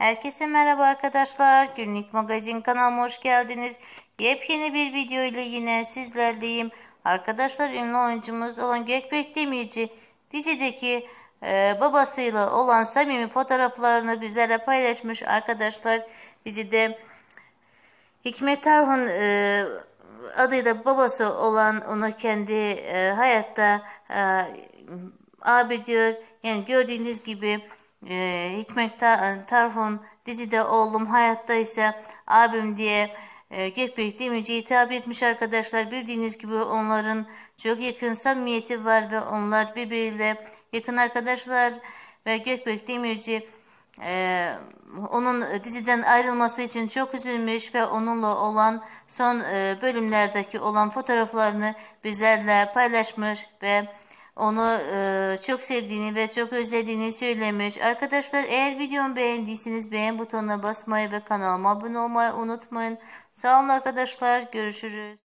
Herkese merhaba arkadaşlar. Günlük magazin kanalıma hoş geldiniz. Yepyeni bir video ile yine sizlerleyim. Arkadaşlar ünlü oyuncumuz olan Gökbek Demirci dizideki e, babasıyla olan samimi fotoğraflarını bizlere paylaşmış arkadaşlar. Dizide Hikmet Tarhun e, adıyla babası olan ona kendi e, hayatta e, abi diyor. Yani gördüğünüz gibi ee, Hikmet Ta e, Tarhun dizide oğlum hayatta ise abim diye e, Gökbek Demirci hitap etmiş arkadaşlar. Bildiğiniz gibi onların çok yakın samimiyeti var ve onlar birbiriyle yakın arkadaşlar ve Gökbek Demirci e, onun diziden ayrılması için çok üzülmüş ve onunla olan son e, bölümlerdeki olan fotoğraflarını bizlerle paylaşmış ve onu e, çok sevdiğini ve çok özlediğini söylemiş. Arkadaşlar eğer videomu beğendiyseniz beğen butonuna basmayı ve kanalıma abone olmayı unutmayın. Sağ olun arkadaşlar görüşürüz.